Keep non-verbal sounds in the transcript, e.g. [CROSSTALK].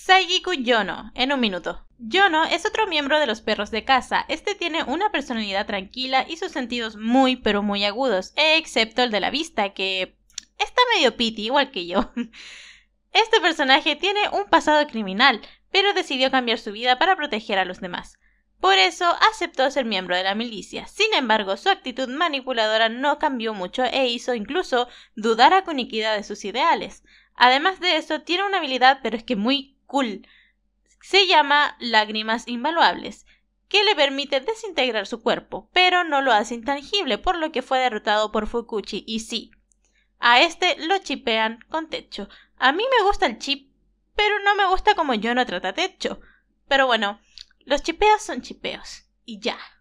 Saigiku Yono, en un minuto. Yono es otro miembro de los perros de casa. Este tiene una personalidad tranquila y sus sentidos muy pero muy agudos, excepto el de la vista, que está medio piti, igual que yo. [LAUGHS] Este personaje tiene un pasado criminal, pero decidió cambiar su vida para proteger a los demás. Por eso aceptó ser miembro de la milicia. Sin embargo, su actitud manipuladora no cambió mucho e hizo incluso dudar a Kunikida de sus ideales. Además de eso, tiene una habilidad, pero es que muy cool. Se llama Lágrimas Invaluables, que le permite desintegrar su cuerpo, pero no lo hace intangible, por lo que fue derrotado por Fukuchi y sí. A este lo chipean con Techo. A mí me gusta el chip, pero no me gusta como yo no trata Techo. Pero bueno, los chipeos son chipeos. Y ya.